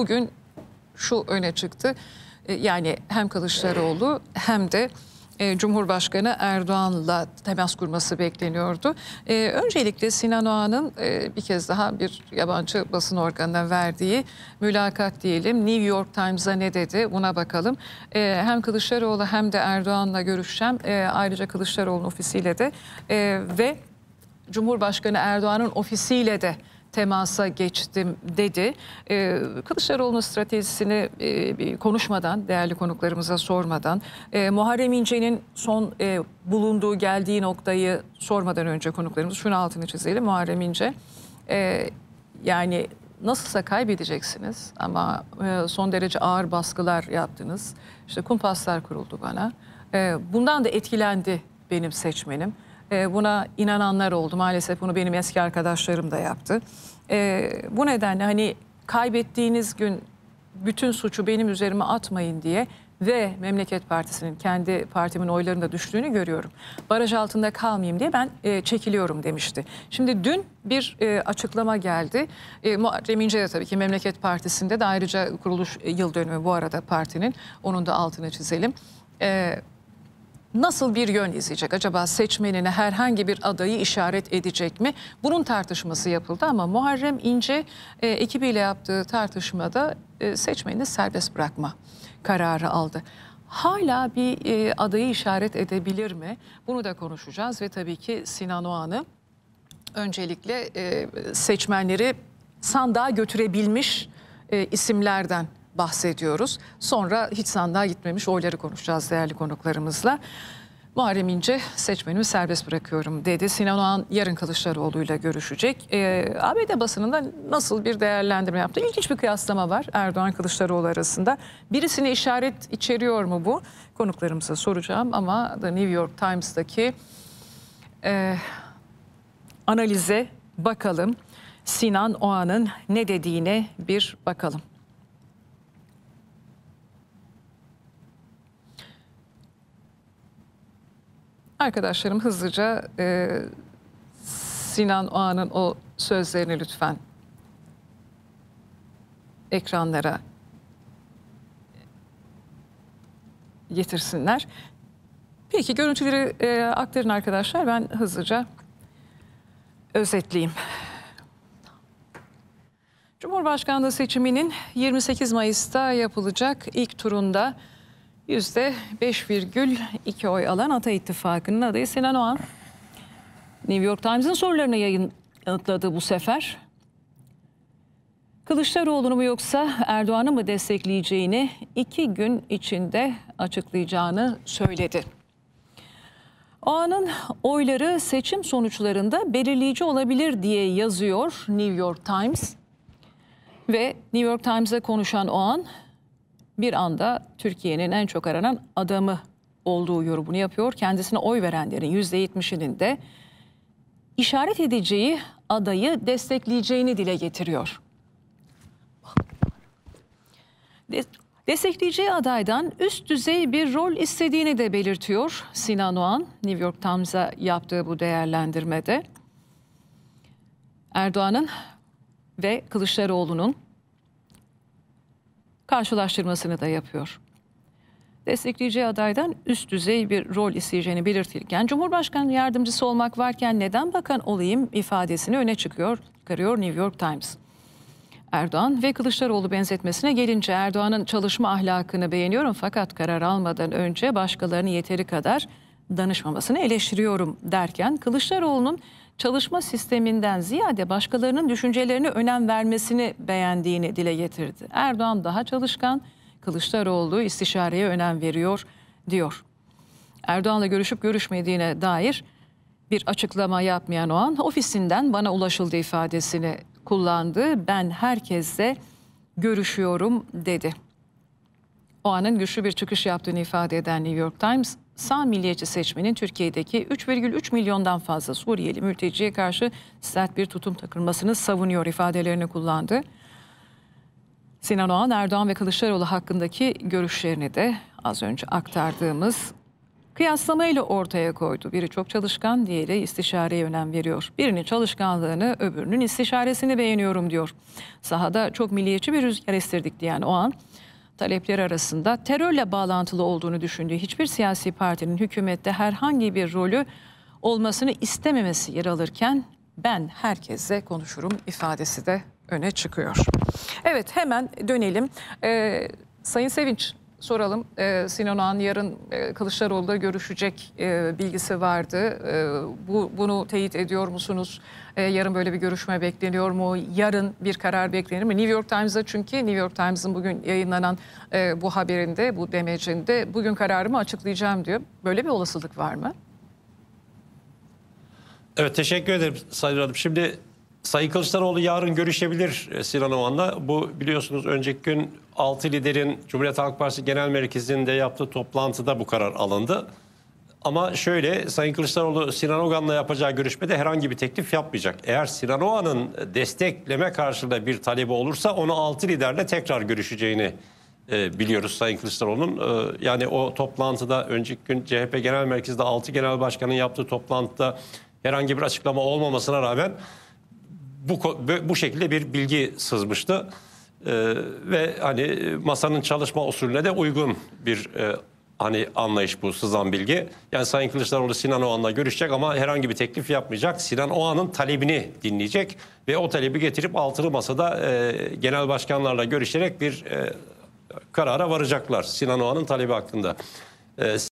Bugün şu öne çıktı. E, yani hem Kılıçdaroğlu hem de e, Cumhurbaşkanı Erdoğan'la temas kurması bekleniyordu. E, öncelikle Sinan Oğan'ın bir kez daha bir yabancı basın organına verdiği mülakat diyelim. New York Times'a ne dedi buna bakalım. Hem Kılıçdaroğlu hem de Erdoğan'la görüşeceğim. Ayrıca Kılıçdaroğlu'nun ofisiyle de ve Cumhurbaşkanı Erdoğan'ın ofisiyle de temasa geçtim dedi. E, Kılıçdaroğlu'nun stratejisini e, konuşmadan, değerli konuklarımıza sormadan, e, Muharrem İnce'nin son e, bulunduğu, geldiği noktayı sormadan önce konuklarımız şunu altını çizelim. Muharrem İnce e, yani nasılsa kaybedeceksiniz ama e, son derece ağır baskılar yaptınız. İşte kumpaslar kuruldu bana. E, bundan da etkilendi benim seçmenim. Ee, buna inananlar oldu. Maalesef bunu benim eski arkadaşlarım da yaptı. Ee, bu nedenle hani kaybettiğiniz gün bütün suçu benim üzerime atmayın diye ve Memleket Partisi'nin kendi partimin oylarında düştüğünü görüyorum. Baraj altında kalmayayım diye ben e, çekiliyorum demişti. Şimdi dün bir e, açıklama geldi. E, Muharrem İnce de tabii ki Memleket Partisi'nde de ayrıca kuruluş e, yıl dönümü bu arada partinin. Onun da altını çizelim. E, nasıl bir yön izleyecek? Acaba seçmenine herhangi bir adayı işaret edecek mi? Bunun tartışması yapıldı ama Muharrem İnce e, ekibiyle yaptığı tartışmada e, seçmeni serbest bırakma kararı aldı. Hala bir e, adayı işaret edebilir mi? Bunu da konuşacağız ve tabii ki Sinan Oğan'ı öncelikle e, seçmenleri sandığa götürebilmiş e, isimlerden bahsediyoruz. Sonra hiç sandığa gitmemiş oyları konuşacağız değerli konuklarımızla. Muharrem İnce seçmenimi serbest bırakıyorum dedi. Sinan Oğan yarın ile görüşecek. Ee, ABD basınında nasıl bir değerlendirme yaptı? İlginç bir kıyaslama var Erdoğan Kılıçdaroğlu arasında. Birisine işaret içeriyor mu bu? Konuklarımıza soracağım ama The New York Times'daki e, analize bakalım. Sinan Oğan'ın ne dediğine bir bakalım. Arkadaşlarım hızlıca e, Sinan Oğan'ın o sözlerini lütfen ekranlara getirsinler. Peki görüntüleri e, aktarın arkadaşlar. Ben hızlıca özetleyeyim. Cumhurbaşkanlığı seçiminin 28 Mayıs'ta yapılacak ilk turunda %5,2 oy alan Ata İttifakı'nın adayı Sinan Oğan. New York Times'ın sorularını yayın, yanıtladı bu sefer. Kılıçdaroğlu'nu mu yoksa Erdoğan'ı mı destekleyeceğini iki gün içinde açıklayacağını söyledi. Oğan'ın oyları seçim sonuçlarında belirleyici olabilir diye yazıyor New York Times. Ve New York Times'e konuşan Oğan, bir anda Türkiye'nin en çok aranan adamı olduğu yorumunu yapıyor. Kendisine oy verenlerin %70'inin de işaret edeceği adayı destekleyeceğini dile getiriyor. Destekleyeceği adaydan üst düzey bir rol istediğini de belirtiyor Sinan Oğan New York Times'a yaptığı bu değerlendirmede. Erdoğan'ın ve Kılıçdaroğlu'nun karşılaştırmasını da yapıyor. Destekleyeceği adaydan üst düzey bir rol isteyeceğini belirtirken Cumhurbaşkanı yardımcısı olmak varken neden bakan olayım ifadesini öne çıkıyor, çıkarıyor New York Times. Erdoğan ve Kılıçdaroğlu benzetmesine gelince Erdoğan'ın çalışma ahlakını beğeniyorum fakat karar almadan önce başkalarını yeteri kadar danışmamasını eleştiriyorum derken Kılıçdaroğlu'nun çalışma sisteminden ziyade başkalarının düşüncelerine önem vermesini beğendiğini dile getirdi. Erdoğan daha çalışkan, Kılıçdaroğlu istişareye önem veriyor diyor. Erdoğan'la görüşüp görüşmediğine dair bir açıklama yapmayan o an ofisinden bana ulaşıldı ifadesini kullandı. Ben herkesle görüşüyorum dedi. O anın güçlü bir çıkış yaptığını ifade eden New York Times sağ milliyetçi seçmenin Türkiye'deki 3,3 milyondan fazla Suriyeli mülteciye karşı sert bir tutum takılmasını savunuyor ifadelerini kullandı. Sinan Oğan Erdoğan ve Kılıçdaroğlu hakkındaki görüşlerini de az önce aktardığımız kıyaslamayla ortaya koydu. Biri çok çalışkan, diğeri istişareye önem veriyor. Birinin çalışkanlığını, öbürünün istişaresini beğeniyorum diyor. Sahada çok milliyetçi bir rüzgar estirdik diyen Oğan, talepleri arasında terörle bağlantılı olduğunu düşündüğü hiçbir siyasi partinin hükümette herhangi bir rolü olmasını istememesi yer alırken ben herkesle konuşurum ifadesi de öne çıkıyor. Evet hemen dönelim. Ee, Sayın Sevinç soralım. Ee, Sinan Oğan yarın e, Kılıçdaroğlu'da görüşecek e, bilgisi vardı. E, bu Bunu teyit ediyor musunuz? E, yarın böyle bir görüşme bekleniyor mu? Yarın bir karar beklenir mi? New York Times'a çünkü New York Times'ın bugün yayınlanan e, bu haberinde, bu demecinde bugün kararımı açıklayacağım diyor. Böyle bir olasılık var mı? Evet teşekkür ederim Sayın Hanım. Şimdi Sayın Kılıçdaroğlu yarın görüşebilir e, Sinan Oğan'la. Bu biliyorsunuz önceki gün 6 liderin Cumhuriyet Halk Partisi Genel Merkezi'nde yaptığı toplantıda bu karar alındı. Ama şöyle Sayın Kılıçdaroğlu Sinan Oğan'la yapacağı görüşmede herhangi bir teklif yapmayacak. Eğer Sinan Oğan'ın destekleme karşılığında bir talebi olursa onu 6 liderle tekrar görüşeceğini e, biliyoruz Sayın Kılıçdaroğlu'nun. E, yani o toplantıda önceki gün CHP Genel Merkezi'de 6 Genel Başkan'ın yaptığı toplantıda herhangi bir açıklama olmamasına rağmen bu, bu şekilde bir bilgi sızmıştı. E, ve hani masanın çalışma usulüne de uygun bir e, hani anlayış bu sızan bilgi. Yani Sayın Kılıçdaroğlu Sinan Oğan'la görüşecek ama herhangi bir teklif yapmayacak. Sinan Oğan'ın talebini dinleyecek ve o talebi getirip altılı masada e, genel başkanlarla görüşerek bir e, karara varacaklar Sinan Oğan'ın talebi hakkında. E,